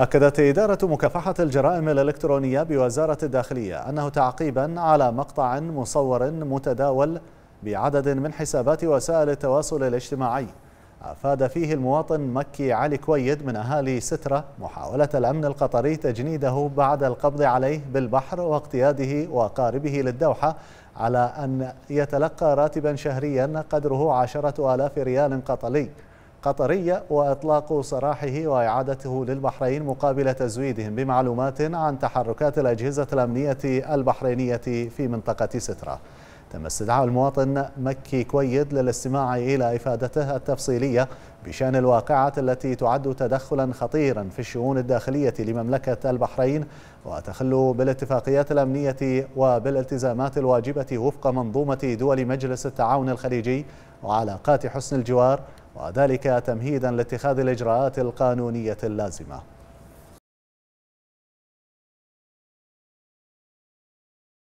أكدت إدارة مكافحة الجرائم الإلكترونية بوزارة الداخلية أنه تعقيبا على مقطع مصور متداول بعدد من حسابات وسائل التواصل الاجتماعي أفاد فيه المواطن مكي علي كويد من أهالي سترة محاولة الأمن القطري تجنيده بعد القبض عليه بالبحر واقتياده وقاربه للدوحة على أن يتلقى راتبا شهريا قدره عشرة آلاف ريال قطري قطرية وإطلاق سراحه وإعادته للبحرين مقابل تزويدهم بمعلومات عن تحركات الأجهزة الأمنية البحرينية في منطقة سترة تم استدعاء المواطن مكي كويد للاستماع إلى إفادته التفصيلية بشأن الواقعة التي تعد تدخلا خطيرا في الشؤون الداخلية لمملكة البحرين وتخل بالاتفاقيات الأمنية وبالالتزامات الواجبة وفق منظومة دول مجلس التعاون الخليجي وعلاقات حسن الجوار وذلك تمهيدا لاتخاذ الإجراءات القانونية اللازمة